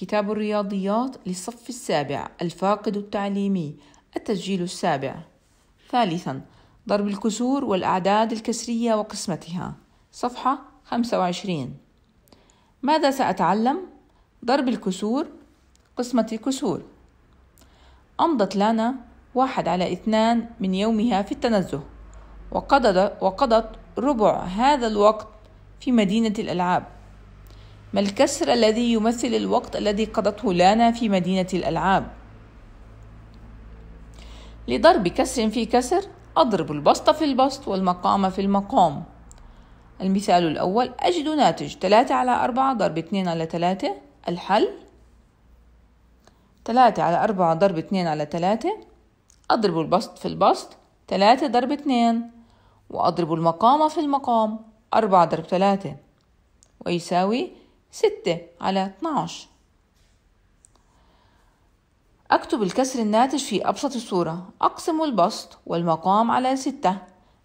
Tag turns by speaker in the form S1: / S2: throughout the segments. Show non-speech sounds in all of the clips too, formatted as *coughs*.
S1: كتاب الرياضيات للصف السابع الفاقد التعليمي التسجيل السابع ثالثا ضرب الكسور والأعداد الكسرية وقسمتها صفحة 25 ماذا سأتعلم؟ ضرب الكسور قسمة الكسور أمضت لانا واحد على اثنان من يومها في التنزه وقضت ربع هذا الوقت في مدينة الألعاب ما الكسر الذي يمثل الوقت الذي قضته لانا في مدينة الألعاب لضرب كسر في كسر أضرب البسط في البسط والمقام في المقام المثال الأول أجد ناتج 3 على 4 ضرب 2 على 3 الحل 3 على 4 ضرب 2 على 3 أضرب البسط في البسط 3 ضرب 2 وأضرب المقام في المقام 4 ضرب 3 ويساوي ستة على 12 أكتب الكسر الناتج في أبسط الصورة أقسم البسط والمقام على ستة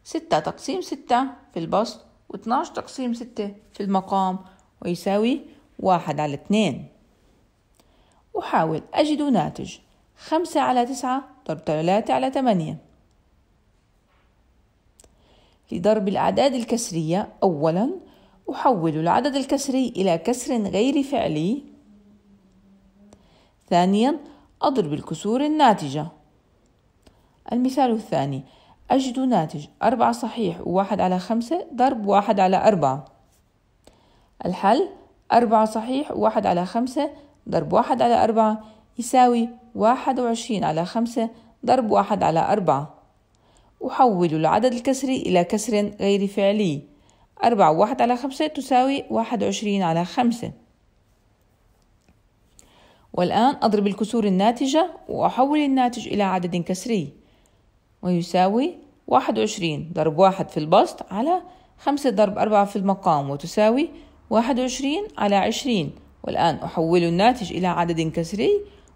S1: ستة تقسيم ستة في البسط و12 تقسيم ستة في المقام ويساوي واحد على اتنين أحاول أجد ناتج خمسة على تسعة ضرب ثلاثة على ثمانية لضرب الأعداد الكسرية أولا أحول العدد الكسري إلى كسر غير فعلي ثانيا أضرب الكسور الناتجة المثال الثاني أجد ناتج أربعة صحيح وواحد على خمسة ضرب واحد على أربعة الحل أربعة صحيح وواحد على خمسة ضرب واحد على أربعة يساوي واحد وعشرين على خمسة ضرب واحد على أربعة أحول العدد الكسري إلى كسر غير فعلي أربعة واحد على خمسة تساوي واحد وعشرين على خمسة والآن أضرب الكسور الناتجة وأحول الناتج إلى عدد كسري ويساوي واحد وعشرين ضرب واحد في البسط على خمسة ضرب أربعة في المقام وتساوي واحد وعشرين على عشرين والآن أحول الناتج إلى عدد كسري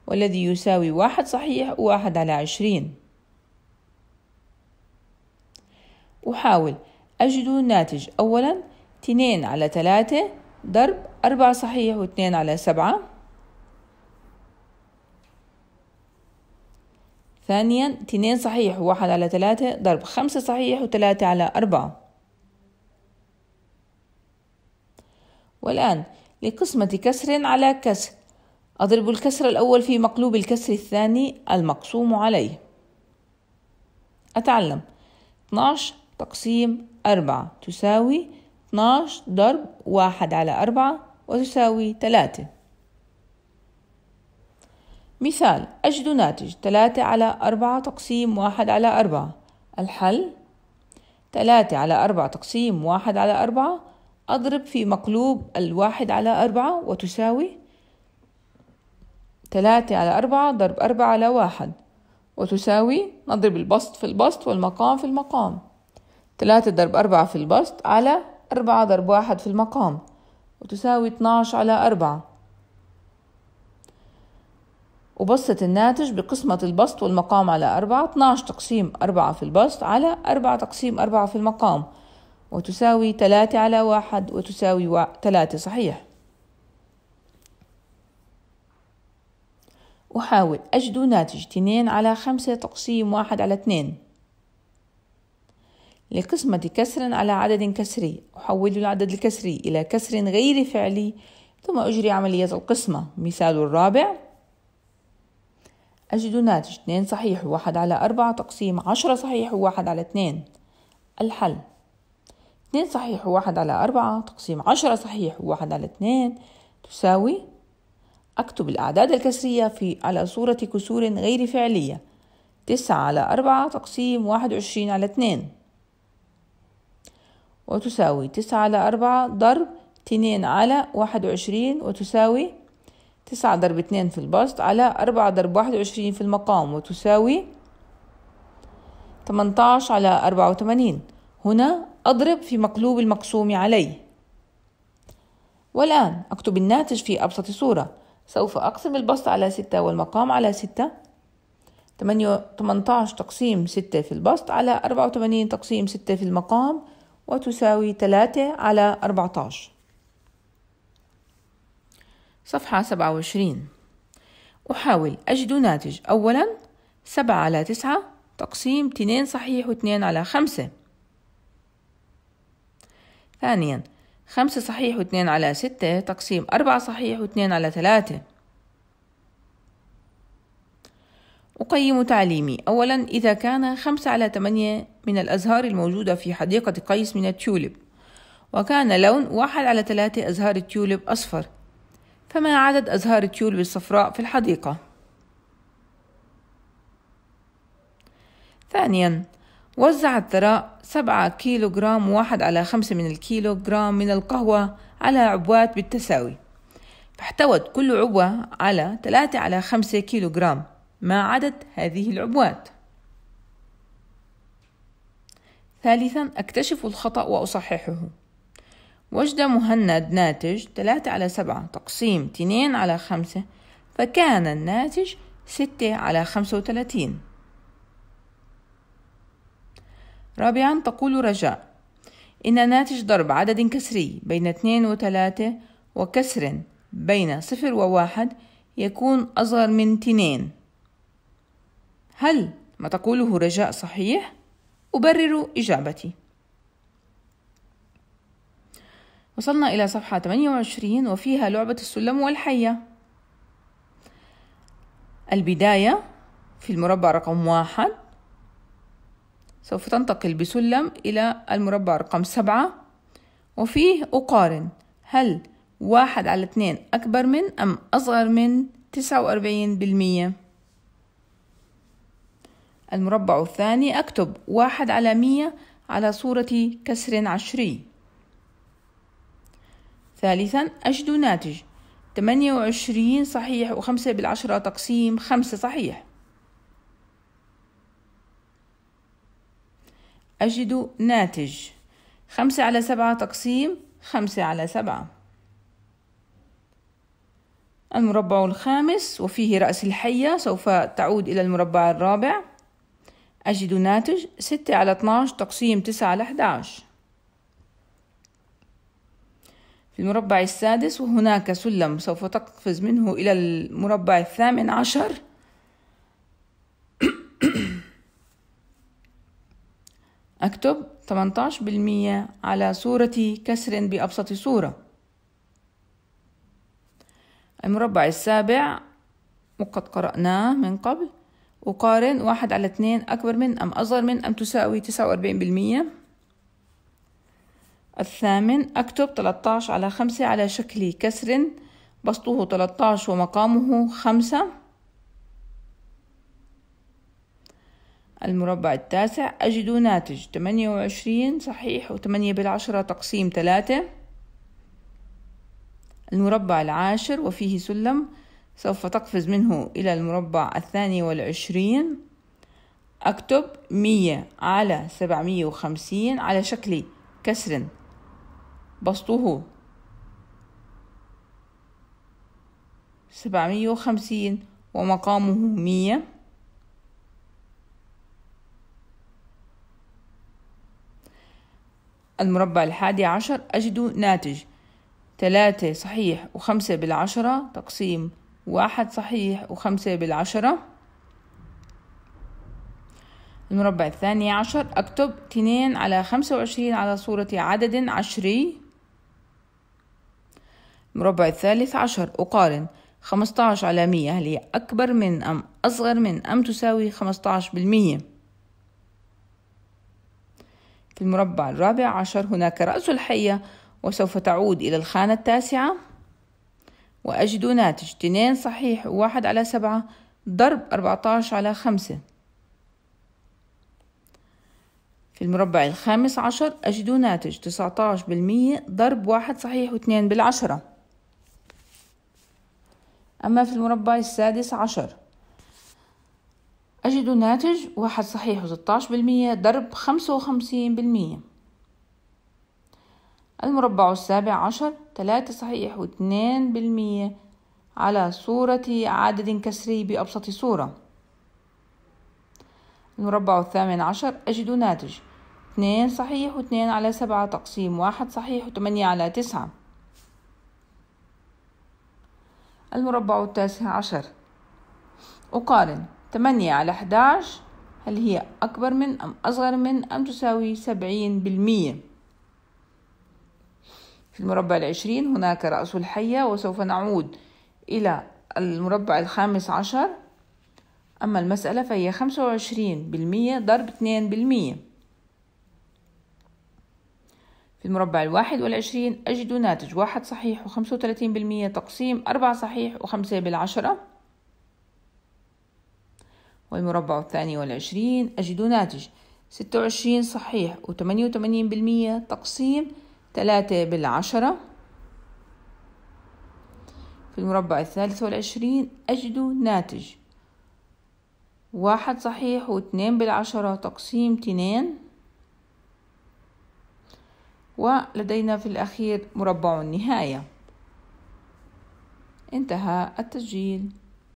S1: والذي يساوي واحد صحيح وواحد على عشرين أحاول أجد الناتج أولا 2 على 3 ضرب 4 صحيح و2 على 7 ثانيا 2 صحيح و1 على 3 ضرب 5 صحيح و3 على 4 والآن لقسمة كسر على كسر أضرب الكسر الأول في مقلوب الكسر الثاني المقسوم عليه أتعلم 12 تقسيم أربعة تساوي 12 ضرب واحد على أربعة وتساوي ثلاثة مثال أجد ناتج ثلاثة على أربعة تقسيم واحد على أربعة الحل ثلاثة على أربعة تقسيم واحد على أربعة أضرب في مقلوب الواحد على أربعة وتساوي ثلاثة على أربعة ضرب أربعة على واحد وتساوي نضرب البسط في البسط والمقام في المقام 3 ضرب 4 في البسط على 4 ضرب 1 في المقام وتساوي 12 على 4 وبسط الناتج بقسمة البسط والمقام على 4 12 تقسيم 4 في البسط على 4 تقسيم 4 في المقام وتساوي 3 على 1 وتساوي 3 صحيح أحاول أجد ناتج 2 على 5 تقسيم 1 على 2 لقسمة كسر على عدد كسري أحول العدد الكسري إلى كسر غير فعلي ثم أجري عملية القسمة مثال الرابع أجد ناتج 2 صحيح و1 على 4 تقسيم 10 صحيح و1 على 2 الحل 2 صحيح و1 على 4 تقسيم 10 صحيح و1 على 2 تساوي أكتب الأعداد الكسرية في على صورة كسور غير فعلية 9 على 4 تقسيم 21 على 2 وتساوي تسعة على أربعة ضرب اتنين على واحد وعشرين وتساوي تسعة ضرب اتنين في البسط على أربعة ضرب واحد وعشرين في المقام وتساوي تمنتاش على أربعة وثمانين هنا أضرب في مقلوب المقسوم عليه والآن أكتب الناتج في أبسط صورة سوف أقسم البسط على ستة والمقام على ستة تمنتاش تقسيم ستة في البسط على أربعة وثمانين تقسيم ستة في المقام وتساوي 3 على 14 صفحة 27 أحاول أجد ناتج أولا 7 على 9 تقسيم 2 صحيح و2 على 5 ثانيا 5 صحيح و2 على 6 تقسيم 4 صحيح و2 على 3 أقيم تعليمي أولا إذا كان 5 على 8 من الأزهار الموجودة في حديقة قيس من التيوليب وكان لون واحد على ثلاثة أزهار التيوليب أصفر فما عدد أزهار التيوليب الصفراء في الحديقة؟ ثانيا وزع الثراء سبعة كيلو جرام واحد على خمسة من الكيلو جرام من القهوة على عبوات بالتساوي فاحتوت كل عبوة على ثلاثة على خمسة كيلو جرام ما عدد هذه العبوات؟ ثالثا أكتشف الخطأ وأصححه وجد مهند ناتج 3 على 7 تقسيم 2 على 5 فكان الناتج 6 على 35 رابعا تقول رجاء إن ناتج ضرب عدد كسري بين 2 و 3 وكسر بين 0 و 1 يكون أصغر من 2 هل ما تقوله رجاء صحيح؟ أبرر إجابتي وصلنا إلى صفحة 28 وفيها لعبة السلم والحية البداية في المربع رقم واحد سوف تنتقل بسلم إلى المربع رقم سبعة وفيه أقارن هل واحد على اثنين أكبر من أم أصغر من تسعة وأربعين بالمية المربع الثاني أكتب واحد على مية على صورة كسر عشري ثالثا أجد ناتج تمانية وعشرين صحيح وخمسة بالعشرة تقسيم خمسة صحيح أجد ناتج خمسة على سبعة تقسيم خمسة على سبعة المربع الخامس وفيه رأس الحية سوف تعود إلى المربع الرابع أجد ناتج ستة على 12 تقسيم تسعة على 11 في المربع السادس وهناك سلم سوف تقفز منه إلى المربع الثامن عشر *coughs* أكتب 18% على صورة كسر بأبسط صورة المربع السابع وقد قرأناه من قبل وقارن واحد على اتنين أكبر من أم أصغر من أم تساوي تسعة وأربعين بالمية الثامن أكتب تلتاش على خمسة على شكل كسر بسطه تلتاش ومقامه خمسة المربع التاسع أجد ناتج تمانية وعشرين صحيح وتمانية بالعشرة تقسيم تلاتة. المربع العاشر وفيه سلم سوف تقفز منه إلى المربع الثاني والعشرين أكتب مية على سبعمية وخمسين على شكل كسر بسطه سبعمية وخمسين ومقامه مية المربع الحادي عشر أجد ناتج ثلاثة صحيح وخمسة بالعشرة تقسيم واحد صحيح وخمسة بالعشرة المربع الثاني عشر أكتب اثنين على خمسة وعشرين على صورة عدد عشري المربع الثالث عشر أقارن عشر على مية هل هي أكبر من أم أصغر من أم تساوي عشر بالمية في المربع الرابع عشر هناك رأس الحية وسوف تعود إلى الخانة التاسعة وأجد ناتج 2 صحيح و1 على 7 ضرب 14 على 5 في المربع الخامس عشر أجد ناتج 19% ضرب واحد صحيح واثنين بالعشرة أما في المربع السادس عشر أجد ناتج واحد صحيح عشر بالمية ضرب خمسة وخمسين بالمية المربع السابع عشر تلاتة صحيح واثنان بالمية على صورة عدد كسري بأبسط صورة المربع الثامن عشر أجد ناتج اثنان صحيح واثنان على سبعة تقسيم واحد صحيح وثمانية على تسعة المربع التاسع عشر أقارن ثمانية على أحد هل هي أكبر من أم أصغر من أم تساوي سبعين بالمئة في المربع العشرين هناك رأس الحية وسوف نعود إلى المربع الخامس عشر أما المسألة فهي خمسة وعشرين بالمية ضرب اتنين بالمية في المربع الواحد والعشرين أجد ناتج واحد صحيح وخمسة وثلاثين بالمية تقسيم أربعة صحيح وخمسة بالعشرة والمربع الثاني والعشرين أجد ناتج ستة وعشرين صحيح وثمانية وثمانين بالمية تقسيم تلاتة بالعشرة في المربع الثالث والعشرين أجد ناتج واحد صحيح واثنين بالعشرة تقسيم تنين ولدينا في الأخير مربع النهاية انتهى التسجيل